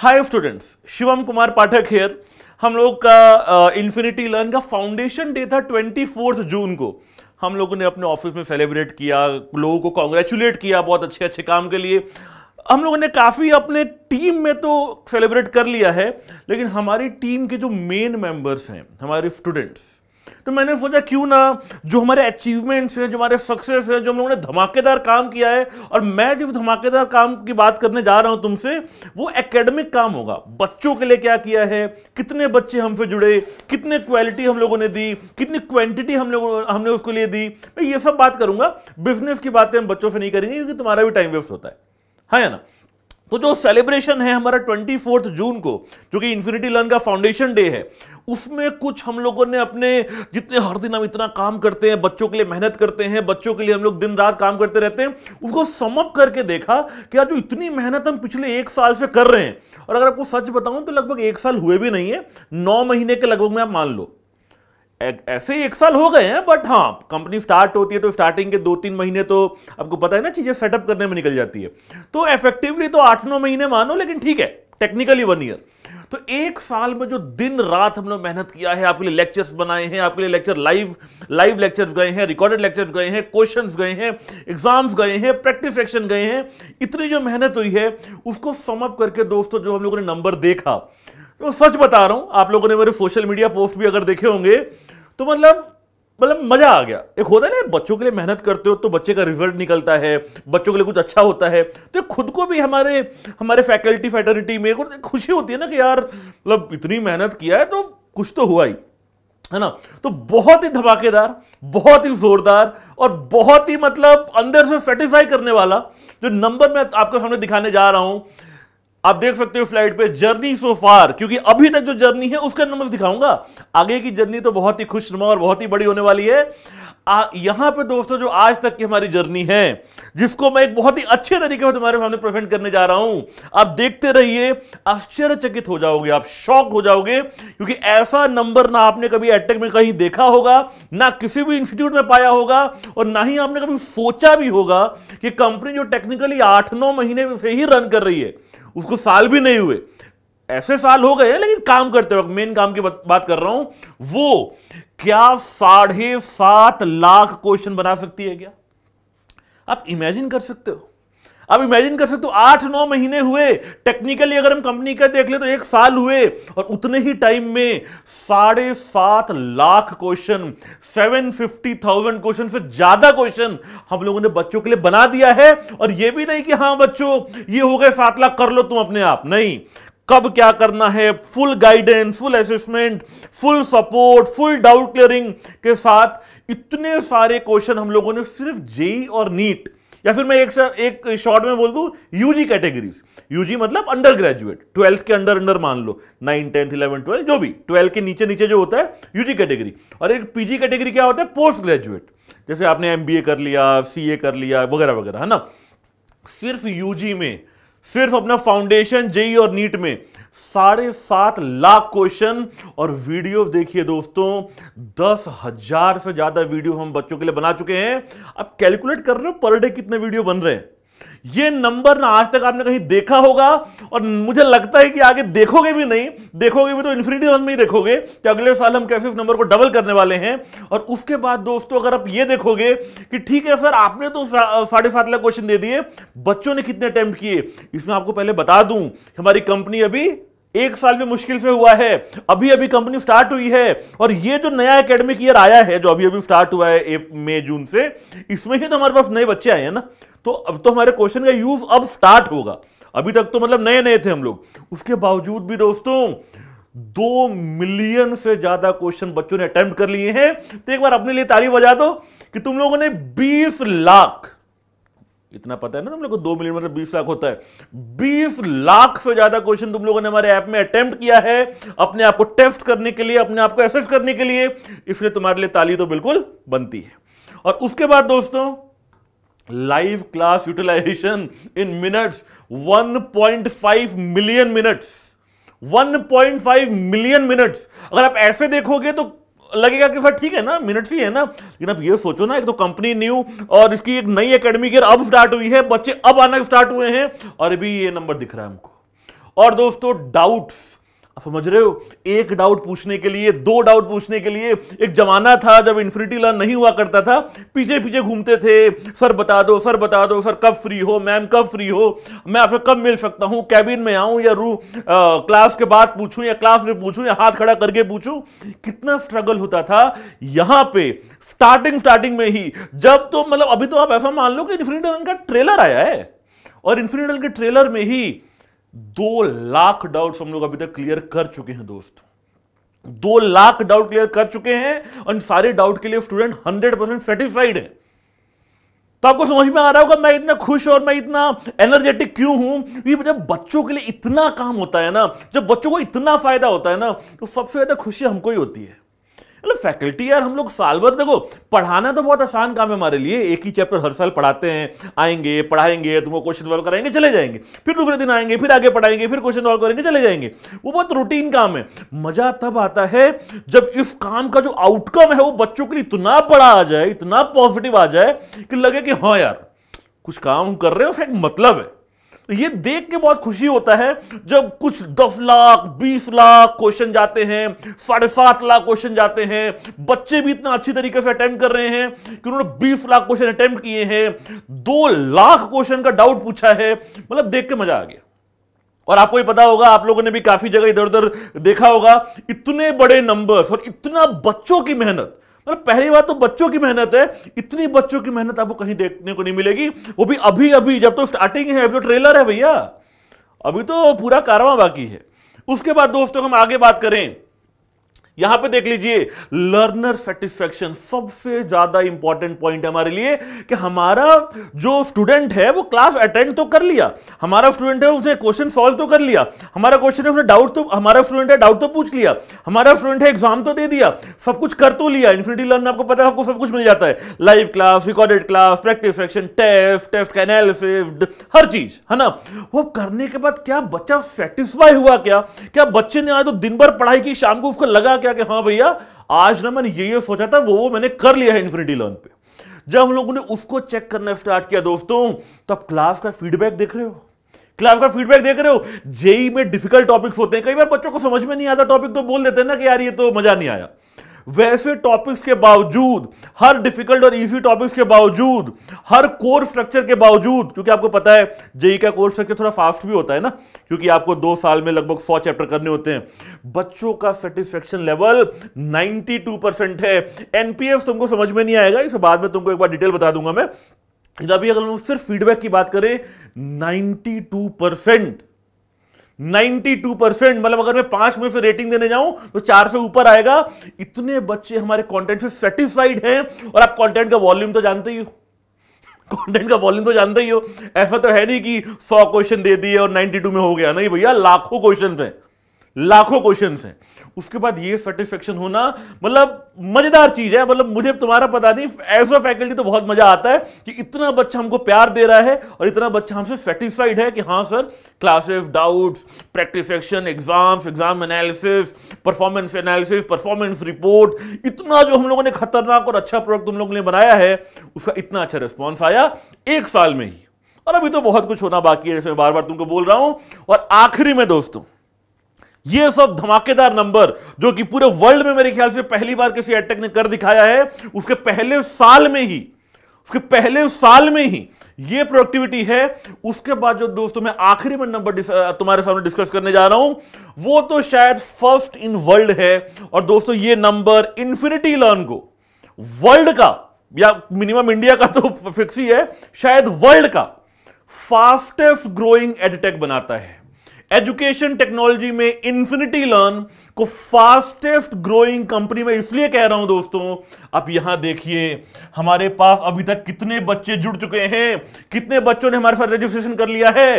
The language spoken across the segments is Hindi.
hi students Shivam Kumar Pathak here हम लोग का इन्फिनिटी लर्न का फाउंडेशन डे था ट्वेंटी जून को हम लोगों ने अपने ऑफिस में सेलिब्रेट किया लोगों को कॉन्ग्रेचुलेट किया बहुत अच्छे अच्छे काम के लिए हम लोगों ने काफ़ी अपने टीम में तो सेलिब्रेट कर लिया है लेकिन हमारी टीम के जो मेन मेंबर्स हैं हमारे स्टूडेंट्स तो मैंने सोचा क्यों ना जो हमारे अचीवमेंट्स हैं जो हमारे सक्सेस हैं जो हम लोगों ने धमाकेदार काम किया है और मैं जिस धमाकेदार काम की बात करने जा रहा हूं तुमसे वो एकेडमिक काम होगा बच्चों के लिए क्या किया है कितने बच्चे हमसे जुड़े कितने क्वालिटी हम लोगों ने दी कितनी क्वान्टिटी हम लोगों हमने उसके लिए दी मैं ये सब बात करूंगा बिजनेस की बातें हम बच्चों से नहीं करेंगे क्योंकि तुम्हारा भी टाइम वेस्ट होता है हाँ या ना तो जो सेलिब्रेशन है हमारा ट्वेंटी फोर्थ जून को जो कि इन्फिनिटी लर्न का फाउंडेशन डे है उसमें कुछ हम लोगों ने अपने जितने हर दिन हम इतना काम करते हैं बच्चों के लिए मेहनत करते हैं बच्चों के लिए हम लोग दिन रात काम करते रहते हैं उसको समअप करके देखा कि यार जो इतनी मेहनत हम पिछले एक साल से कर रहे हैं और अगर आपको सच बताऊं तो लगभग एक साल हुए भी नहीं है नौ महीने के लगभग में आप मान लो ऐसे एक साल हो गए हैं बट हाँ कंपनी स्टार्ट होती है तो स्टार्टिंग के दो तीन महीने तो आपको पता है ना चीजें सेटअप करने में निकल जाती है तो इफेक्टिवली तो आठ नौ महीने मानो लेकिन ठीक है टेक्निकली वन ईयर तो एक साल में जो दिन रात हम लोग मेहनत किया है आपके लिए लेक्चर्स बनाए हैं आपके लिए लेक्चर लाइव लाइव लेक्चर्स गए हैं रिकॉर्डेड लेक्चर्स गए हैं क्वेश्चंस गए हैं एग्जाम्स गए हैं प्रैक्टिस सेक्शन गए हैं इतनी जो मेहनत हुई है उसको समअप करके दोस्तों जो हम लोगों ने नंबर देखा तो सच बता रहा हूं आप लोगों ने मेरे सोशल मीडिया पोस्ट भी अगर देखे होंगे तो मतलब मतलब मजा आ गया एक होता है ना बच्चों के लिए मेहनत करते हो तो बच्चे का रिजल्ट निकलता है बच्चों के लिए कुछ अच्छा होता है तो खुद को भी हमारे हमारे फैकल्टी फैटर्निटी में खुशी होती है ना कि यार मतलब इतनी मेहनत किया है तो कुछ तो हुआ ही है ना तो बहुत ही धमाकेदार बहुत ही जोरदार और बहुत ही मतलब अंदर से सेटिस्फाई करने वाला जो नंबर मैं आपके सामने दिखाने जा रहा हूं आप देख सकते हो फ्लाइट पे जर्नी सो फार क्योंकि अभी तक जो जर्नी है उसका नंबर दिखाऊंगा आगे की जर्नी तो बहुत ही खुशनुमा और बहुत ही बड़ी होने वाली है आ, यहां पे दोस्तों जो आज तक की हमारी जर्नी है जिसको मैं एक बहुत ही अच्छे तरीके से तुम्हारे सामने प्रेजेंट करने जा रहा हूं आप देखते रहिए आश्चर्यचकित हो जाओगे आप शॉक हो जाओगे क्योंकि ऐसा नंबर ना आपने कभी एटेक में कहीं देखा होगा ना किसी भी इंस्टीट्यूट में पाया होगा और ना ही आपने कभी सोचा भी होगा कि कंपनी जो टेक्निकली आठ नौ महीने से ही रन कर रही है उसको साल भी नहीं हुए ऐसे साल हो गए लेकिन काम करते वक्त मेन काम की बात कर रहा हूं वो क्या साढ़े सात लाख क्वेश्चन बना सकती है क्या आप इमेजिन कर सकते हो अब इमेजिन कर सकते हो आठ नौ महीने हुए टेक्निकली अगर हम कंपनी का देख ले तो एक साल हुए और उतने ही टाइम में साढ़े सात lakh question seven fifty thousand question से ज्यादा क्वेश्चन हम लोगों ने बच्चों के लिए बना दिया है और यह भी नहीं कि हाँ बच्चों ये हो गए सात लाख कर लो तुम अपने आप नहीं कब क्या करना है full guidance full assessment full support full doubt clearing के साथ इतने सारे क्वेश्चन हम लोगों ने सिर्फ जेई और नीट या फिर मैं एक सा, एक शॉर्ट में बोल दूं यूजी कैटेगरीज यूजी मतलब अंडर ग्रेजुएट ट्वेल्थ के अंडर अंडर मान लो नाइन टेंथ इलेवन ट्वेल्थ जो भी ट्वेल्थ के नीचे नीचे जो होता है यूजी कैटेगरी और एक पीजी कैटेगरी क्या होता है पोस्ट ग्रेजुएट जैसे आपने एमबीए कर लिया सीए कर लिया वगैरह वगैरह है ना सिर्फ यूजी में सिर्फ अपना फाउंडेशन जेई और नीट में साढ़े सात लाख क्वेश्चन और वीडियो देखिए दोस्तों दस हजार से ज्यादा वीडियो हम बच्चों के लिए बना चुके हैं अब कैलकुलेट कर रहे हो पर डे कितने वीडियो बन रहे हैं ये नंबर ना आज तक आपने कहीं देखा होगा और मुझे लगता है कि आगे देखोगे भी नहीं देखोगे भी तो इन्फिनिटी रन में ही देखोगे कि अगले साल हम कैसे इस नंबर को डबल करने वाले हैं और उसके बाद दोस्तों अगर आप ये देखोगे कि ठीक है सर आपने तो साढ़े सात लाख क्वेश्चन दे दिए बच्चों ने कितने अटैम्प्ट किए इसमें आपको पहले बता दूं हमारी कंपनी अभी एक साल में मुश्किल से हुआ है अभी अभी कंपनी स्टार्ट हुई है और ये जो नया एकेडमिक ईयर आया है जो अभी अभी स्टार्ट हुआ है मई जून से इसमें ही तो हमारे पास नए बच्चे आए हैं ना तो अब तो हमारे क्वेश्चन का यूज अब स्टार्ट होगा अभी तक तो मतलब नए नए थे हम लोग उसके बावजूद भी दोस्तों दो मिलियन से ज्यादा क्वेश्चन बच्चों ने अटेम्प्ट कर लिए हैं तो एक बार अपने लिए तारीफ बजा दो कि तुम लोगों ने बीस लाख इतना पता है ना तुम लोग को दो मिलियन मतलब बीस लाख होता है बीस लाख से ज्यादा क्वेश्चन तुम लोगों ने हमारे ऐप में अटेम्प्ट किया है अपने आप को टेस्ट करने के लिए अपने आप को एसेस करने के लिए इसलिए तुम्हारे लिए ताली तो बिल्कुल बनती है और उसके बाद दोस्तों live class utilisation in minutes 1.5 million minutes 1.5 million minutes अगर आप ऐसे देखोगे तो लगेगा कि सर ठीक है ना मिनट्स ही है ना लेकिन आप ये सोचो ना एक तो कंपनी न्यू और इसकी एक नई एकेडमी के अब स्टार्ट हुई है बच्चे अब आना स्टार्ट हुए हैं और अभी ये नंबर दिख रहा है हमको और दोस्तों डाउट्स समझ रहे हो एक डाउट पूछने के लिए दो डाउट पूछने के लिए एक जमाना था जब इन्फिनिटी लर्न नहीं हुआ करता था पीछे पीछे घूमते थे सर बता दो सर बता दो सर कब फ्री हो मैम कब फ्री हो मैं आपसे कब मिल सकता हूँ कैबिन में आऊँ या रू आ, क्लास के बाद पूछूँ या क्लास में पूछूँ या हाथ खड़ा करके पूछूँ कितना स्ट्रगल होता था यहाँ पे स्टार्टिंग स्टार्टिंग में ही जब तो मतलब अभी तो आप ऐसा मान लो कि इन्फिनिटी लर्न का ट्रेलर आया है और इन्फिनिटी के ट्रेलर में ही दो लाख डाउट्स हम लोग अभी तक क्लियर कर चुके हैं दोस्त दो लाख डाउट क्लियर कर चुके हैं और सारे डाउट के लिए स्टूडेंट हंड्रेड परसेंट सेटिस्फाइड है तो आपको समझ में आ रहा होगा मैं इतना खुश और मैं इतना एनर्जेटिक क्यों हूं जब बच्चों के लिए इतना काम होता है ना जब बच्चों को इतना फायदा होता है ना तो सबसे ज्यादा खुशी हमको ही होती है मतलब फैकल्टी यार हम लोग साल भर देखो पढ़ाना तो बहुत आसान काम है हमारे लिए एक ही चैप्टर हर साल पढ़ाते हैं आएंगे पढ़ाएंगे तुमको क्वेश्चन सॉल्व कराएंगे चले जाएंगे फिर दूसरे दिन आएंगे फिर आगे पढ़ाएंगे फिर क्वेश्चन सॉल्व करेंगे चले जाएंगे वो बहुत रूटीन काम है मजा तब आता है जब इस काम का जो आउटकम है वो बच्चों के लिए इतना बड़ा आ जाए इतना पॉजिटिव आ जाए कि लगे कि हाँ यार कुछ काम कर रहे हो उसका मतलब है ये देख के बहुत खुशी होता है जब कुछ दस लाख बीस लाख क्वेश्चन जाते हैं साढ़े सात लाख क्वेश्चन जाते हैं बच्चे भी इतना अच्छी तरीके से अटेम्प्ट कर रहे हैं कि उन्होंने बीस लाख क्वेश्चन अटेम्प्ट किए हैं दो लाख क्वेश्चन का डाउट पूछा है मतलब देख के मजा आ गया और आपको ये पता होगा आप लोगों ने भी काफी जगह इधर उधर देखा होगा इतने बड़े नंबर्स और इतना बच्चों की मेहनत और पहली बात तो बच्चों की मेहनत है इतनी बच्चों की मेहनत आपको कहीं देखने को नहीं मिलेगी वो भी अभी अभी जब तो स्टार्टिंग है अभी तो ट्रेलर है भैया अभी तो पूरा कारवा बाकी है उसके बाद दोस्तों हम आगे बात करें यहां पे देख लीजिए लर्नर सेटिस्फेक्शन सबसे ज्यादा इंपॉर्टेंट पॉइंट है हमारे लिए कि हमारा जो स्टूडेंट है वो क्लास अटेंड तो कर लिया हमारा स्टूडेंट है उसने क्वेश्चन सॉल्व तो कर लिया हमारा क्वेश्चन है उसने डाउट तो हमारा स्टूडेंट है डाउट तो पूछ लिया हमारा स्टूडेंट है एग्जाम तो दे दिया सब कुछ कर तो लिया इन्फिनिटी लर्न आपको पता है आपको सब कुछ मिल जाता है live class recorded class practice section test test analysis हर चीज है ना वो करने के बाद क्या बच्चा सेटिस्फाई हुआ क्या क्या बच्चे ने आज तो दिन भर पढ़ाई की शाम को उसको लगा क्या क्या कि हाँ भैया आज ना मैंने ये ये सोचा था वो वो मैंने कर लिया है इन्फिनिटी लर्न पे जब हम लोगों ने उसको चेक करना स्टार्ट किया दोस्तों तब क्लास का फीडबैक देख रहे हो क्लास का फीडबैक देख रहे हो जेई में डिफिकल्ट टॉपिक्स होते हैं कई बार बच्चों को समझ में नहीं आता टॉपिक तो बोल देते हैं ना कि यार ये तो मजा नहीं आया वैसे टॉपिक्स के बावजूद हर डिफिकल्ट और इजी टॉपिक्स के बावजूद हर कोर स्ट्रक्चर के बावजूद क्योंकि आपको पता है जेई e e का कोर्स स्ट्रक्चर थोड़ा फास्ट भी होता है ना क्योंकि आपको दो साल में लगभग सौ चैप्टर करने होते हैं बच्चों का सेटिस्फेक्शन लेवल 92 परसेंट है एनपीएफ तुमको समझ में नहीं आएगा इसे बाद में तुमको एक बार डिटेल बता दूंगा मैं अभी अगर हम सिर्फ फीडबैक की बात करें 92 परसेंट 92 परसेंट मतलब अगर मैं पांच में से रेटिंग देने जाऊं तो चार से ऊपर आएगा इतने बच्चे हमारे कंटेंट से सेटिस्फाइड हैं और आप कंटेंट का वॉल्यूम तो जानते ही हो कंटेंट का वॉल्यूम तो जानते ही हो ऐसा तो है नहीं कि 100 क्वेश्चन दे दिए और 92 में हो गया नहीं भैया लाखों क्वेश्चन हैं लाखों क्वेश्चन हैं उसके बाद ये सेटिस्फेक्शन होना मतलब मजेदार चीज है मतलब मुझे तुम्हारा पता नहीं एज अ फैकल्टी तो बहुत मजा आता है कि इतना बच्चा हमको प्यार दे रहा है और इतना बच्चा हमसे सेटिस्फाइड है कि हाँ sir classes doubts practice section exams exam analysis performance analysis performance report इतना जो हम लोगों ने खतरनाक और अच्छा प्रोडक्ट तुम लोगों ने बनाया है उसका इतना अच्छा रिस्पॉन्स आया एक साल में ही और अभी तो बहुत कुछ होना बाकी है जैसे मैं बार बार तुमको बोल रहा हूं और आखिरी में दोस्तों ये सब धमाकेदार नंबर जो कि पूरे वर्ल्ड में मेरे ख्याल से पहली बार किसी एडटेक ने कर दिखाया है उसके पहले साल में ही उसके पहले साल में ही ये प्रोडक्टिविटी है उसके बाद जो दोस्तों मैं आखिरी में नंबर तुम्हारे सामने डिस्कस करने जा रहा हूं वो तो शायद फर्स्ट इन वर्ल्ड है और दोस्तों ये नंबर इंफिनिटी लर्न को वर्ल्ड का या मिनिमम इंडिया का तो फिक्स ही है शायद वर्ल्ड का फास्टेस्ट ग्रोइंग एडटेक बनाता है एजुकेशन टेक्नोलॉजी में इंफिनिटी लर्न को फास्टेस्ट ग्रोइंग कंपनी में इसलिए कह रहा हूं दोस्तों आप यहां देखिए हमारे पास अभी तक कितने बच्चे जुड़ चुके हैं कितने बच्चों ने हमारे साथ रजिस्ट्रेशन कर लिया है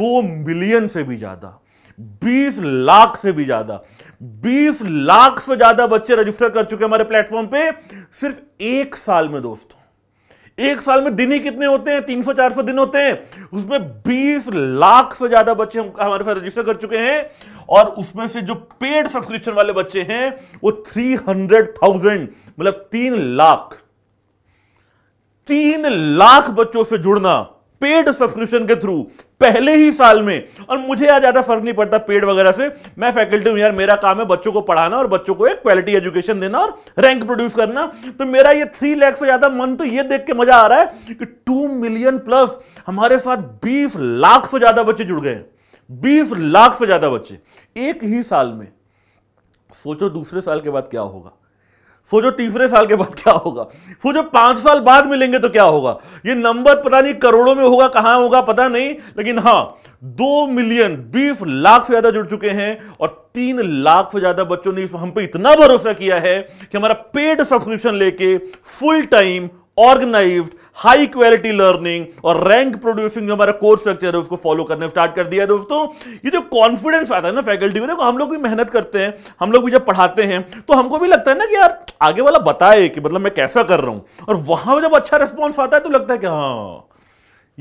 दो मिलियन से भी ज्यादा 20 लाख से भी ज्यादा 20 लाख से ज्यादा बच्चे रजिस्टर कर चुके हैं हमारे प्लेटफॉर्म पे सिर्फ एक साल में दोस्तों एक साल में दिन ही कितने होते हैं तीन सौ चार सौ दिन होते हैं उसमें बीस लाख से ज्यादा बच्चे हमारे साथ रजिस्टर कर चुके हैं और उसमें से जो पेड सब्सक्रिप्शन वाले बच्चे हैं वो थ्री हंड्रेड थाउजेंड मतलब तीन लाख तीन लाख बच्चों से जुड़ना पेड सब्सक्रिप्शन के थ्रू पहले ही साल में और मुझे यार ज्यादा फर्क नहीं पड़ता पेड वगैरह से मैं फैकल्टी हूं यार मेरा काम है बच्चों को पढ़ाना और बच्चों को एक क्वालिटी एजुकेशन देना और रैंक प्रोड्यूस करना तो मेरा ये थ्री लैख से ज्यादा मन तो ये देख के मजा आ रहा है कि टू मिलियन प्लस हमारे साथ बीस लाख से ज्यादा बच्चे जुड़ गए बीस लाख से ज्यादा बच्चे एक ही साल में सोचो दूसरे साल के बाद क्या होगा सोचो तीसरे साल के बाद क्या होगा सोचो पांच साल बाद मिलेंगे तो क्या होगा ये नंबर पता नहीं करोड़ों में होगा कहां होगा पता नहीं लेकिन हां दो मिलियन बीस लाख से ज्यादा जुड़ चुके हैं और तीन लाख से ज्यादा बच्चों ने हम पे इतना भरोसा किया है कि हमारा पेड सब्सक्रिप्शन लेके full time organise high quality learning और रैंक प्रोड्यूसिंग जो हमारा कोर्स स्ट्रक्चर है उसको फॉलो करने स्टार्ट कर दिया है दोस्तों ये जो कॉन्फिडेंस आता है ना फैकल्टी में देखो हम लोग भी मेहनत करते हैं हम लोग भी जब पढ़ाते हैं तो हमको भी लगता है ना कि यार आगे वाला बताए कि मतलब मैं कैसा कर रहा हूं और वहां जब अच्छा रिस्पॉन्स आता है तो लगता है कि हाँ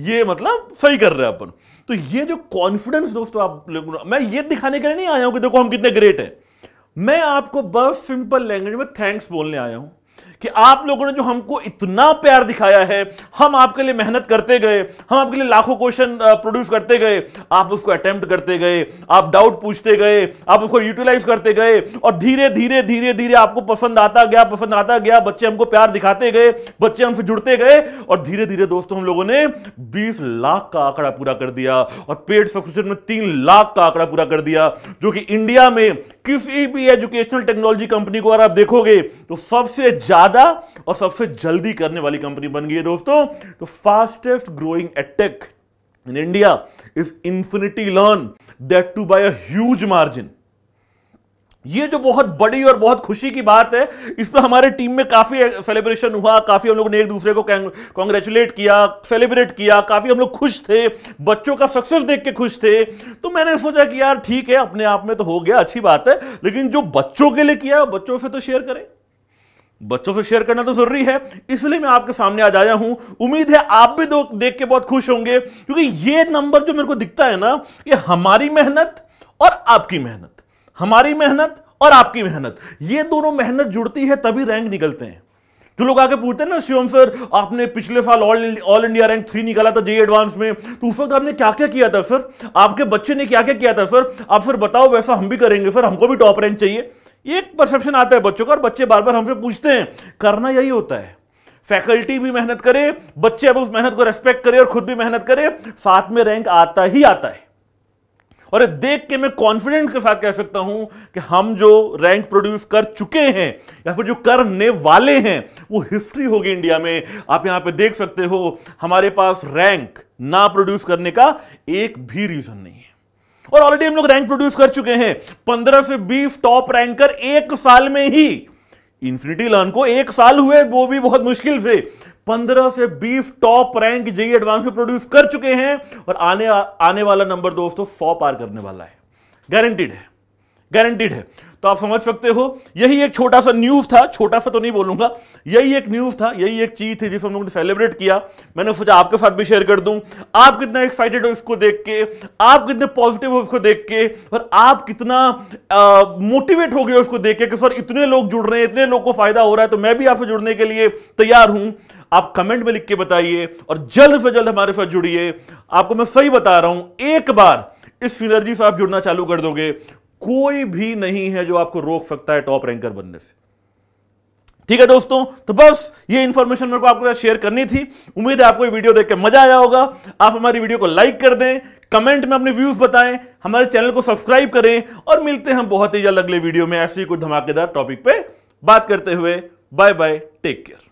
ये मतलब सही कर रहे हैं अपन तो ये जो कॉन्फिडेंस दोस्तों आप लोग मैं ये दिखाने के लिए नहीं आया हूं कि देखो हम कितने ग्रेट हैं मैं आपको बस सिंपल लैंग्वेज में थैंक्स बोलने आया हूं कि आप लोगों ने जो हमको इतना प्यार दिखाया है हम आपके लिए मेहनत करते गए हम आपके लिए लाखों क्वेश्चन प्रोड्यूस करते गए आप उसको अटेम्प्ट करते गए आप डाउट पूछते गए आप उसको यूटिलाइज करते गए और धीरे धीरे धीरे धीरे आपको पसंद आता गया पसंद आता गया बच्चे हमको प्यार दिखाते गए बच्चे हमसे जुड़ते गए और धीरे धीरे दोस्तों हम लोगों ने बीस लाख का आंकड़ा पूरा कर दिया और पेड सब्सक्रिप्शन में तीन लाख का आंकड़ा पूरा कर दिया जो कि इंडिया में किसी भी एजुकेशनल टेक्नोलॉजी कंपनी को अगर आप देखोगे तो सबसे ज्यादा ज्यादा और सबसे जल्दी करने वाली कंपनी बन गई है दोस्तों तो fastest growing edtech in India is Infinity Learn that too by huge margin ये जो बहुत बड़ी और बहुत खुशी की बात है इसमें हमारे टीम में काफी सेलिब्रेशन हुआ काफी हम लोगों ने एक दूसरे को कॉन्ग्रेचुलेट किया सेलिब्रेट किया काफी हम लोग खुश थे बच्चों का सक्सेस देख के खुश थे तो मैंने सोचा कि यार ठीक है अपने आप में तो हो गया अच्छी बात है लेकिन जो बच्चों के लिए किया बच्चों से तो शेयर करें बच्चों से शेयर करना तो जरूरी है इसलिए मैं आपके सामने आ जाया हूं उम्मीद है आप भी देख के बहुत खुश होंगे क्योंकि ये नंबर जो मेरे को दिखता है ना ये हमारी मेहनत और आपकी मेहनत हमारी मेहनत और आपकी मेहनत ये दोनों मेहनत जुड़ती है तभी रैंक निकलते हैं जो लोग आके पूछते हैं ना शिवम सर आपने पिछले साल all all India rank three निकाला था जे एडवांस में तो उस वक्त आपने क्या क्या किया था सर आपके बच्चे ने क्या क्या किया था सर आप सर बताओ वैसा हम भी करेंगे सर हमको भी टॉप रैंक चाहिए एक परसेप्शन आता है बच्चों का और बच्चे बार बार हमसे पूछते हैं करना यही होता है फैकल्टी भी मेहनत करे बच्चे अब उस मेहनत को रेस्पेक्ट करे और खुद भी मेहनत करे साथ में रैंक आता ही आता है और देख के मैं कॉन्फिडेंस के साथ कह सकता हूं कि हम जो रैंक प्रोड्यूस कर चुके हैं या फिर जो करने वाले हैं वो हिस्ट्री होगी इंडिया में आप यहां पे देख सकते हो हमारे पास रैंक ना प्रोड्यूस करने का एक भी रीजन नहीं है और ऑलरेडी हम लोग रैंक प्रोड्यूस कर चुके हैं पंद्रह से बीस टॉप रैंकर एक साल में ही इंफिनिटी लर्न को एक साल हुए वो भी बहुत मुश्किल से पंद्रह से बीस टॉप रैंक जेई एडवांस में प्रोड्यूस कर चुके हैं और आने आने वाला नंबर दोस्तों सौ पार करने वाला है गारंटीड है गारंटीड है तो आप समझ सकते हो यही एक छोटा सा न्यूज था छोटा सा तो नहीं बोलूंगा यही एक न्यूज था यही एक चीज थी जिसे हम लोगों ने सेलिब्रेट किया मैंने सोचा आपके साथ भी शेयर कर दूं आप कितना एक्साइटेड हो इसको देख के आप कितने पॉजिटिव हो इसको देख के और आप कितना मोटिवेट हो गए उसको देख के कि सर इतने लोग जुड़ रहे हैं इतने लोग को फायदा हो रहा है तो मैं भी आपसे जुड़ने के लिए तैयार हूं आप कमेंट में लिख के बताइए और जल्द से जल्द हमारे साथ जुड़िए आपको मैं सही बता रहा हूं एक बार इस सिनर्जी से आप जुड़ना चालू कर दोगे कोई भी नहीं है जो आपको रोक सकता है टॉप रैंकर बनने से ठीक है दोस्तों तो बस ये इंफॉर्मेशन मेरे को आपके साथ शेयर करनी थी उम्मीद है आपको ये वीडियो देख के मजा आया होगा आप हमारी वीडियो को लाइक कर दें कमेंट में अपने व्यूज बताएं हमारे चैनल को सब्सक्राइब करें और मिलते हैं हम बहुत ही जल्द अगले वीडियो में ऐसे ही कुछ धमाकेदार टॉपिक पे बात करते हुए बाय बाय टेक केयर